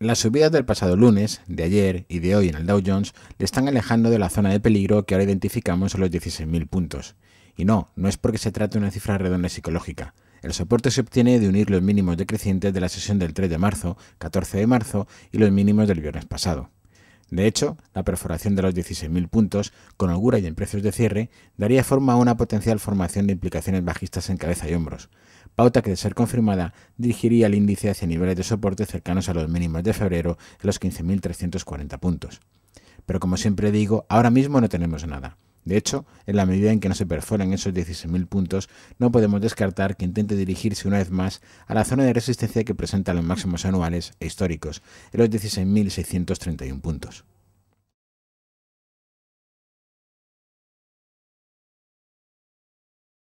Las subidas del pasado lunes, de ayer y de hoy en el Dow Jones le están alejando de la zona de peligro que ahora identificamos en los 16.000 puntos. Y no, no es porque se trate de una cifra redonda psicológica. El soporte se obtiene de unir los mínimos decrecientes de la sesión del 3 de marzo, 14 de marzo y los mínimos del viernes pasado. De hecho, la perforación de los 16.000 puntos, con holgura y en precios de cierre, daría forma a una potencial formación de implicaciones bajistas en cabeza y hombros, pauta que de ser confirmada dirigiría el índice hacia niveles de soporte cercanos a los mínimos de febrero, en los 15.340 puntos. Pero como siempre digo, ahora mismo no tenemos nada. De hecho, en la medida en que no se perforan esos 16.000 puntos, no podemos descartar que intente dirigirse una vez más a la zona de resistencia que presenta los máximos anuales e históricos, en los 16.631 puntos.